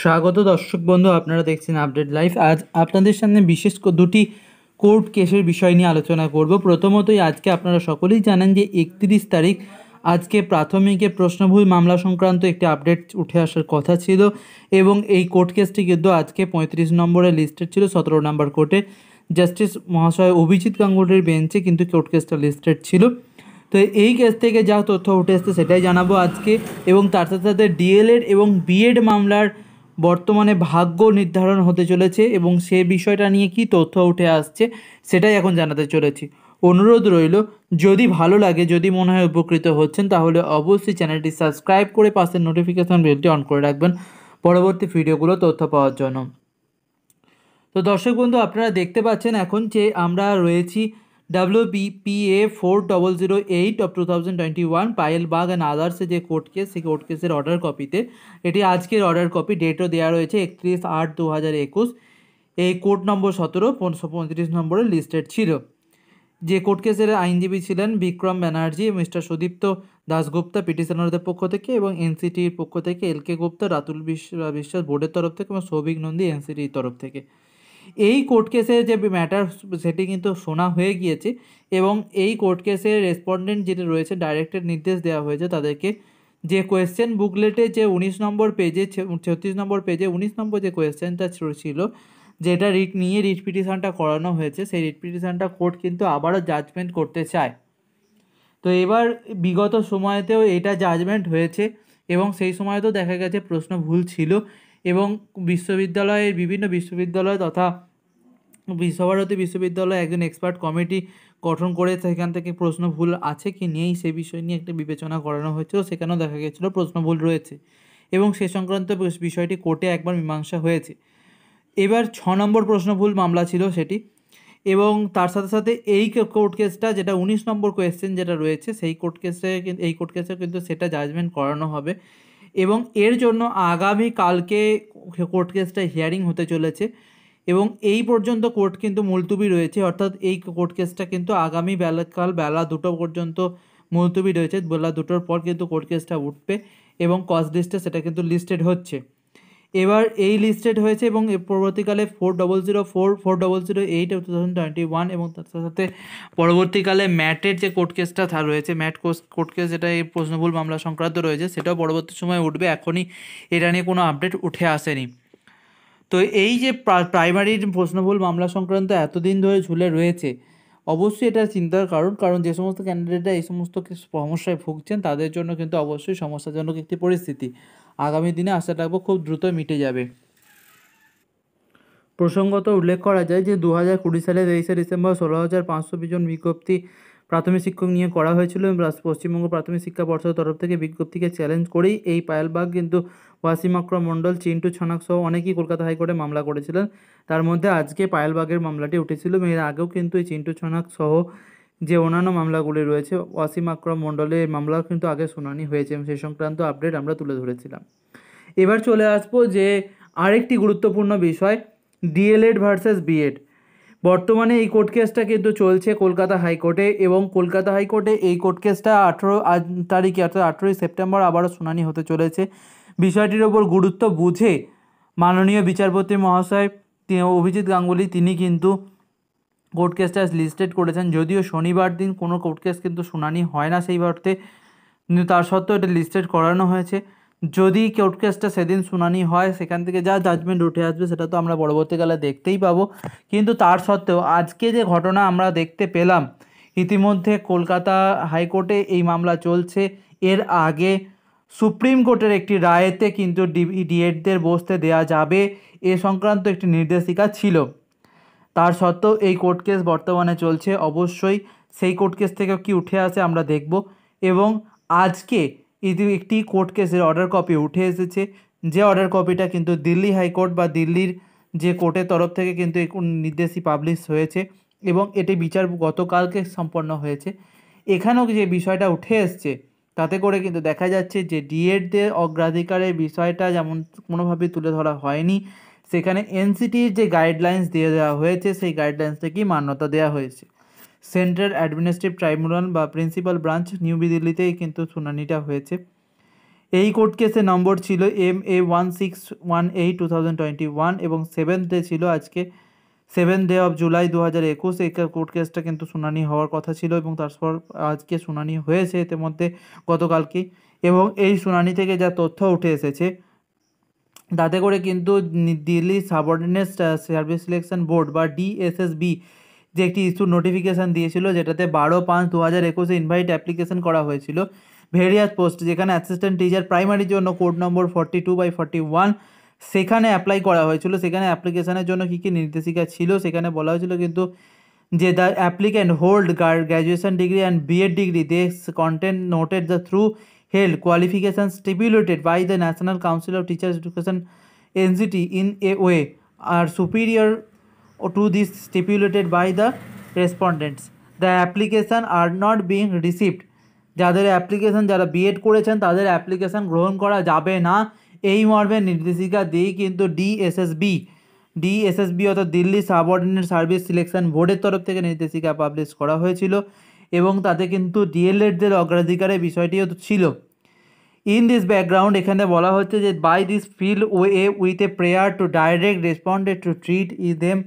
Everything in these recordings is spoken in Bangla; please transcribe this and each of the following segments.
স্বাগত দর্শক বন্ধু আপনারা দেখছেন আপডেট লাইফ আজ আপনাদের সামনে বিশেষ দুটি কোর্ট কেসের বিষয় নিয়ে আলোচনা করব প্রথমতই আজকে আপনারা সকলেই জানেন যে একত্রিশ তারিখ আজকে প্রাথমিকে প্রশ্নভুল মামলা সংক্রান্ত একটি আপডেট উঠে আসার কথা ছিল এবং এই কোর্ট কেসটি কিন্তু আজকে পঁয়ত্রিশ নম্বরে লিস্টেড ছিল সতেরো নম্বর কোর্টে জাস্টিস মহাশয় অভিজিৎ গাঙ্গুলির বেঞ্চে কিন্তু কোর্ট কেসটা লিস্টেড ছিল তো এই কেস থেকে যা তথ্য উঠে এসছে সেটাই জানাবো আজকে এবং তার সাথে সাথে ডিএলএড এবং বিএড মামলার বর্তমানে ভাগ্য নির্ধারণ হতে চলেছে এবং সে বিষয়টা নিয়ে কি তথ্য উঠে আসছে সেটাই এখন জানাতে চলেছি অনুরোধ রইল যদি ভালো লাগে যদি মনে হয় উপকৃত হচ্ছেন তাহলে অবশ্যই চ্যানেলটি সাবস্ক্রাইব করে পাশের নোটিফিকেশন বেলটি অন করে রাখবেন পরবর্তী ভিডিওগুলো তথ্য পাওয়ার জন্য তো দর্শক বন্ধু আপনারা দেখতে পাচ্ছেন এখন যে আমরা রয়েছি A four double zero eight of two thousand twenty one পায়েলবাগ অ্যান্ড আদার্সের যে কোর্ট কেস সেই কোর্ট কেসের অর্ডার কপিতে এটি আজকের অর্ডার কপি ডেটও দেওয়া রয়েছে একত্রিশ আট দু হাজার একুশ এই কোর্ট নম্বর সতেরো পনেরোশো পঁয়ত্রিশ নম্বরে লিস্টেড ছিল যে কোর্ট কেসের আইনজীবী ছিলেন বিক্রম ব্যানার্জি মিস্টার সুদীপ্ত দাসগুপ্তা পিটিশনারদের পক্ষ থেকে এবং এনসিটির পক্ষ থেকে এল কে গুপ্তা রাতুল বিশ্বাস বোর্ডের তরফ থেকে এবং সৌভিক নন্দী এনসিটির তরফ থেকে এই কোর্ট কেসে যে ম্যাটার সেটি কিন্তু শোনা হয়ে গিয়েছে এবং এই কোর্ট কেসের রেসপন্ডেন্ট যেটি রয়েছে ডাইরেক্টের নির্দেশ দেওয়া হয়েছে তাদেরকে যে কোয়েশ্চেন বুকলেটে যে উনিশ নম্বর পেজে ছত্রিশ নম্বর পেজে উনিশ নম্বর যে কোয়েশ্চেনটা ছিল যেটা রিট নিয়ে রিট পিটিশানটা করানো হয়েছে সেই রিট পিটিশানটা কোর্ট কিন্তু আবারও জাজমেন্ট করতে চায় তো এবার বিগত সময়তেও এটা জাজমেন্ট হয়েছে এবং সেই সময়তেও দেখা গেছে প্রশ্ন ভুল ছিল এবং বিশ্ববিদ্যালয়ের বিভিন্ন বিশ্ববিদ্যালয় তথা বিশ্বভারতী বিশ্ববিদ্যালয়ে একজন এক্সপার্ট কমিটি গঠন করে সেখান থেকে প্রশ্ন ভুল আছে কি নেই সে বিষয় নিয়ে একটা বিবেচনা করানো হয়েছিল সেখানেও দেখা গেছিলো প্রশ্ন ভুল রয়েছে এবং সে সংক্রান্ত বিষয়টি কোর্টে একবার মীমাংসা হয়েছে এবার ছ নম্বর প্রশ্ন ভুল মামলা ছিল সেটি এবং তার সাথে সাথে এই কোর্ট কেসটা যেটা উনিশ নম্বর কোয়েশ্চেন যেটা রয়েছে সেই কোর্ট কেসে এই কোর্ট কেসে কিন্তু সেটা জাজমেন্ট করানো হবে এবং এর জন্য আগামী কালকে কোর্ট কেসটা হিয়ারিং হতে চলেছে এবং এই পর্যন্ত কোর্ট কিন্তু মুলতুবি রয়েছে অর্থাৎ এই কোর্ট কেসটা কিন্তু আগামী বেলা কাল বেলা দুটো পর্যন্ত মুলতুবি রয়েছে বেলা দুটোর পর কিন্তু কোর্ট কেসটা উঠবে এবং কস্ট লিস্টে সেটা কিন্তু লিস্টেড হচ্ছে এবার এই লিস্টেড হয়েছে এবং পরবর্তীকালে four double zero four four double zero eight two thousand twenty one এবং তার সাথে সাথে পরবর্তীকালে ম্যাটের যে কোর্ট কেসটা রয়েছে ম্যাট কোর্ট কেস যেটা এই প্রশ্নভুল মামলা সংক্রান্ত রয়েছে সেটাও পরবর্তী সময় উঠবে এখনই এটা নিয়ে কোনো আপডেট উঠে আসেনি তো এই যে প্রাইমারির প্রশ্নভুল মামলা সংক্রান্ত এতদিন ধরে ঝুলে রয়েছে অবশ্যই এটা চিন্তার কারণ কারণ যে সমস্ত ক্যান্ডিডেটরা এই সমস্ত সমস্যায় ভুগছেন তাদের জন্য কিন্তু অবশ্যই সমস্যাজনক একটি পরিস্থিতি আগামী দিনে আশা রাখবো খুব দ্রুত মিটে যাবে প্রসঙ্গত উল্লেখ করা যায় যে দু হাজার কুড়ি সালে তেইশে ডিসেম্বর ষোলো হাজার পাঁচশো বিজন বিজ্ঞপ্তি প্রাথমিক শিক্ষক নিয়ে করা হয়েছিল পশ্চিমবঙ্গ প্রাথমিক শিক্ষা পর্ষদের তরফ থেকে বিজ্ঞপ্তিকে চ্যালেঞ্জ করেই এই পায়েলবাগ কিন্তু ওয়াসিম আক্রম মণ্ডল চিন্টু ছনাক সহ অনেকেই কলকাতা হাইকোর্টে মামলা করেছিলেন তার মধ্যে আজকে পায়েলবাগের মামলাটি উঠেছিল এর আগেও কিন্তু এই চিন্টু ছনাক সহ যে অন্যান্য মামলাগুলি রয়েছে ওয়াসিম আকরম মণ্ডলের এই মামলাও কিন্তু আগে শুনানি হয়েছে সে সংক্রান্ত আপডেট আমরা তুলে ধরেছিলাম এবার চলে আসবো যে আরেকটি গুরুত্বপূর্ণ বিষয় ডিএলএড ভার্সেস বিএড বর্তমানে এই কোর্ট কেসটা কিন্তু চলছে কলকাতা হাইকোর্টে এবং কলকাতা হাইকোর্টে এই কোর্ট কেসটা আঠেরো তারিখে অর্থাৎ আঠেরোই সেপ্টেম্বর আবারও শুনানি হতে চলেছে বিষয়টির ওপর গুরুত্ব বুঝে মাননীয় বিচারপতি মহাশয় অভিজিৎ গাঙ্গুলি তিনি কিন্তু কোর্ট কেসটা লিস্টেড করেছেন যদিও শনিবার দিন কোনো কোর্ট কেস কিন্তু শুনানি হয় না সেই অর্থে কিন্তু তার সত্ত্বেও এটা লিস্টেড করানো হয়েছে যদি কোর্ট কেসটা সেদিন শুনানি হয় সেখান থেকে যা জাজমেন্ট উঠে আসবে সেটা তো আমরা পরবর্তীকালে দেখতেই পাবো কিন্তু তার সত্ত্বেও আজকে যে ঘটনা আমরা দেখতে পেলাম ইতিমধ্যে কলকাতা হাইকোর্টে এই মামলা চলছে এর আগে সুপ্রিম কোর্টের একটি রায়েতে কিন্তু ডিএডদের বসতে দেয়া যাবে এ সংক্রান্ত একটি নির্দেশিকা ছিল তার সত্ত্বেও এই কোর্ট কেস বর্তমানে চলছে অবশ্যই সেই কোর্ট কেস থেকে কি উঠে আসে আমরা দেখব এবং আজকে ইতি একটি কোর্ট কেসের অর্ডার কপি উঠে এসেছে যে অর্ডার কপিটা কিন্তু দিল্লি হাইকোর্ট বা দিল্লির যে কোর্টের তরফ থেকে কিন্তু নির্দেশই পাবলিশ হয়েছে এবং এটি বিচার গতকালকে সম্পন্ন হয়েছে এখানেও যে বিষয়টা উঠে এসছে তাতে করে কিন্তু দেখা যাচ্ছে যে ডিএডদের অগ্রাধিকারের বিষয়টা যেমন কোনোভাবেই তুলে ধরা হয়নি সেখানে এনসিটির যে গাইডলাইন্স দিয়ে দেওয়া হয়েছে সেই গাইডলাইন্সটাকেই মান্যতা দেওয়া হয়েছে সেন্ট্রাল অ্যাডমিনিস্ট্রেটিভ ট্রাইব্যুনাল বা প্রিন্সিপাল ব্রাঞ্চ নিউ দিল্লিতেই কিন্তু শুনানিটা হয়েছে এই কোর্ট কেসে নম্বর ছিল M A one six one eight two thousand twenty one এবং সেভেন ডে ছিল আজকে সেভেন ডে অফ জুলাই দু হাজার একুশ এই কোর্ট কেসটা কিন্তু শুনানি হওয়ার কথা ছিল এবং তারপর আজকে শুনানি হয়েছে এতে মধ্যে গতকালকেই এবং এই শুনানি থেকে যা তথ্য উঠে এসেছে তাতে করে কিন্তু Delhi subordinate service selection board বা ডিএসএসবি যে একটি ইস্যু নোটিফিকেশান দিয়েছিল যেটাতে বারো পাঁচ দু হাজার একুশে ইনভাইট অ্যাপ্লিকেশন করা হয়েছিল ভেরিয়াস পোস্ট যেখানে অ্যাসিস্ট্যান্ট টিচার প্রাইমারির জন্য code number forty two by forty one সেখানে অ্যাপ্লাই করা হয়েছিল সেখানে অ্যাপ্লিকেশানের জন্য কী কী নির্দেশিকা ছিল সেখানে বলা হয়েছিল কিন্তু যে the applicant hold graduation degree and BEd degree they content noted the through held qualifications stipulated by the National Council of teachers Education NCT in a way are superior to this stipulated by the respondents. The application are not being received. যাদের অ্যাপ্লিকেশান যারা বিএড করেছেন তাদের অ্যাপ্লিকেশান গ্রহণ করা যাবে না এই মর্মে নির্দেশিকা দিয়েই কিন্তু ডিএসএসবি ডিএসএসবি অর্থাৎ দিল্লি সাবঅর্ডিনেট সার্ভিস সিলেকশন বোর্ডের তরফ থেকে নির্দেশিকা পাবলিশ করা হয়েছিল এবং তাতে কিন্তু ডিএলএডদের অগ্রাধিকারের বিষয়টিও ছিল ইন দিস ব্যাকগ্রাউন্ড এখানে বলা হচ্ছে যে by this fill way with a prayer to direct responded to treat ই them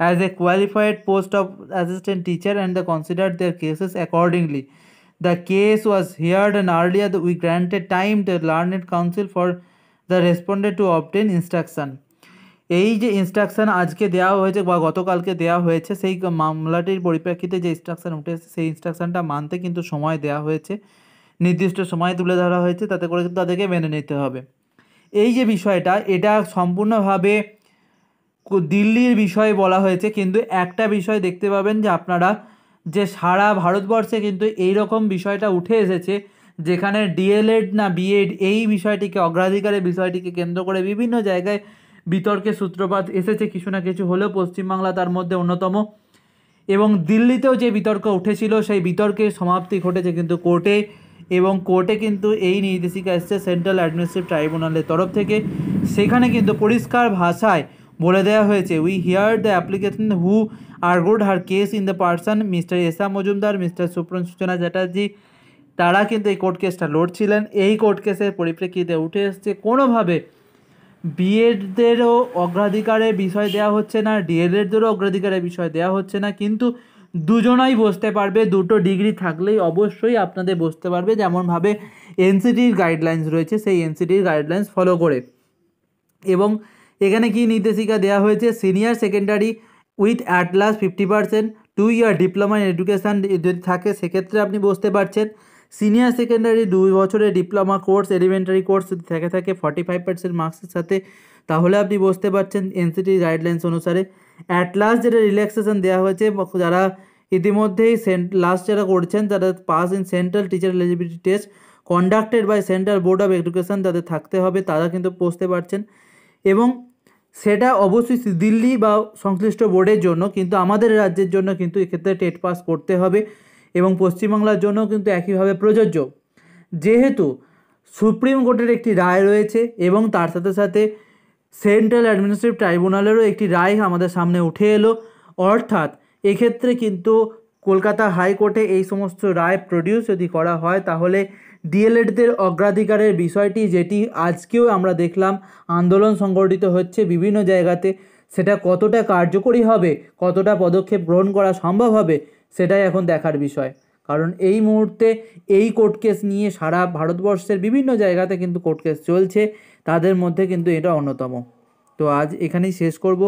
as a qualified post of assistant teacher and the consider their cases accordingly The case was heard and earlier we granted time the learned counsel for the responded to obtain obtain এই যে ইনস্ট্রাকশান আজকে দেওয়া হয়েছে বা গতকালকে দেওয়া হয়েছে সেই মামলাটির পরিপ্রেক্ষিতে যে ইনস্ট্রাকশান উঠে এসেছে সেই ইনস্ট্রাকশানটা মানতে কিন্তু সময় দেওয়া হয়েছে নির্দিষ্ট সময় তুলে ধরা হয়েছে তাতে করে কিন্তু তাদেরকে মেনে নিতে হবে এই যে বিষয়টা এটা সম্পূর্ণভাবে দিল্লির বিষয়ে বলা হয়েছে কিন্তু একটা বিষয় দেখতে পাবেন যে আপনারা যে সারা ভারতবর্ষে কিন্তু এই রকম বিষয়টা উঠে এসেছে যেখানে ডিএলএড না বিএড এই বিষয়টিকে অগ্রাধিকারের বিষয়টিকে কেন্দ্র করে বিভিন্ন জায়গায় বিতর্কে সূত্রপাত এসেছে কিছু না কিছু হলেও পশ্চিমবাংলা তার মধ্যে অন্যতম এবং দিল্লিতেও যে বিতর্ক উঠেছিল সেই বিতর্কের সমাপ্তি ঘটেছে কিন্তু কোর্টে এবং কোর্টে কিন্তু এই নির্দেশিকা এসছে সেন্ট্রাল অ্যাডমিনিস্ট্রেটিভ ট্রাইব্যুনালের তরফ থেকে সেখানে কিন্তু পরিষ্কার ভাষায় বলে দেওয়া হয়েছে we hear the application who are good her case in the person mister Esa Majumdar mister সুপ্রন সূচনা চ্যাটার্জি তারা কিন্তু এই কোর্ট কেসটা লড়ছিলেন এই কোর্ট কেসের পরিপ্রেক্ষিতে উঠে এসছে কোনোভাবে বিএডদেরও অগ্রাধিকারের বিষয় দেওয়া হচ্ছে না ডিএলএডদেরও অগ্রাধিকারের বিষয় দেওয়া হচ্ছে না কিন্তু দুজনাই বসতে পারবে দুটো ডিগ্রি থাকলেই অবশ্যই আপনাদের বসতে পারবে যেমনভাবে এনসিটির গাইডলাইন্স রয়েছে সেই এনসিটির গাইডলাইন্স ফলো করে এবং এখানে কি নির্দেশিকা দেওয়া হয়েছে senior secondary with at least fifty percent two year diploma in education যদি থাকে সেক্ষেত্রে আপনি বসতে পারছেন সিনিয়র সেকেন্ডারি দুই বছরের ডিপ্লোমা কোর্স এলিমেন্টারি কোর্স যদি থেকে থাকে ফর্টি ফাইভ পার্সেন্ট মার্কসের সাথে তাহলে আপনি বসতে পারছেন এনসিটি গাইডলাইন্স অনুসারে অ্যাট লাস্ট যেটা রিল্যাক্সেশন দেওয়া হয়েছে যারা ইতিমধ্যেই লাস্ট যারা করছেন তারা pass in central teacher eligibility test conducted by central board of education তাদের থাকতে হবে তারা কিন্তু পৌঁছতে পারছেন এবং সেটা অবশ্যই দিল্লি বা সংশ্লিষ্ট বোর্ডের জন্য কিন্তু আমাদের রাজ্যের জন্য কিন্তু এক্ষেত্রে টেট পাস করতে হবে এবং পশ্চিমবাংলার জন্য কিন্তু একইভাবে প্রযোজ্য যেহেতু সুপ্রিম কোর্টের একটি রায় রয়েছে এবং তার সাথে সাথে সেন্ট্রাল অ্যাডমিনিস্ট্রেটিভ ট্রাইব্যুনালেরও একটি রায় আমাদের সামনে উঠে এলো অর্থাৎ এক্ষেত্রে কিন্তু কলকাতা হাইকোর্টে এই সমস্ত রায় প্রডিউস যদি করা হয় তাহলে ডিএলএডদের অগ্রাধিকারের বিষয়টি যেটি আজকেও আমরা দেখলাম আন্দোলন সংগঠিত হচ্ছে বিভিন্ন জায়গাতে সেটা কতটা কার্যকরী হবে কতটা পদক্ষেপ গ্রহণ করা সম্ভব হবে সেটাই এখন দেখার বিষয় কারণ এই মুহূর্তে এই কোর্ট কেস নিয়ে সারা ভারতবর্ষের বিভিন্ন জায়গাতে কিন্তু কোর্ট কেস চলছে তাদের মধ্যে কিন্তু এটা অন্যতম তো আজ এখানেই শেষ করব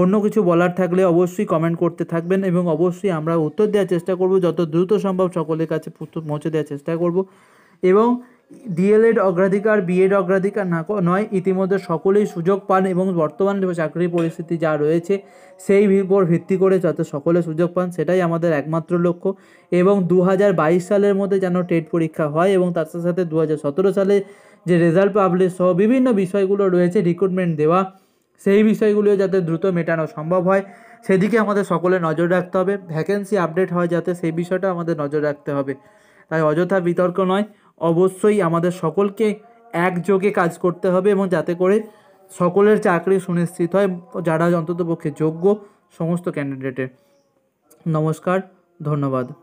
অন্য কিছু বলার থাকলে অবশ্যই কমেন্ট করতে থাকবেন এবং অবশ্যই আমরা উত্তর দেওয়ার চেষ্টা করব যত দ্রুত সম্ভব সকলের কাছে পৌঁছে দেওয়ার চেষ্টা করব এবং ডিএলএড অগ্রাধিকার বিএড অগ্রাধিকার না নয় ইতিমধ্যে সকলেই সুযোগ পান এবং বর্তমান চাকরির পরিস্থিতি যা রয়েছে সেই উপর ভিত্তি করে যাতে সকলে সুযোগ পান সেটাই আমাদের একমাত্র লক্ষ্য এবং দু সালের মধ্যে যেন টেট পরীক্ষা হয় এবং তার সাথে সাথে দু সালে যে রেজাল্ট পাবলিশ সহ বিভিন্ন বিষয়গুলো রয়েছে রিক্রুটমেন্ট দেওয়া সেই বিষয়গুলিও যাতে দ্রুত মেটানো সম্ভব হয় সেদিকে আমাদের সকলে নজর রাখতে হবে ভ্যাকেন্সি আপডেট হয় যাতে সেই বিষয়টা আমাদের নজর রাখতে হবে তাই অযথা বিতর্ক নয় অবশ্যই আমাদের সকলকে একযোগে কাজ করতে হবে এবং যাতে করে সকলের চাকরি সুনিশ্চিত হয় যারা অন্ততপক্ষে যোগ্য সমস্ত ক্যান্ডিডেটের নমস্কার ধন্যবাদ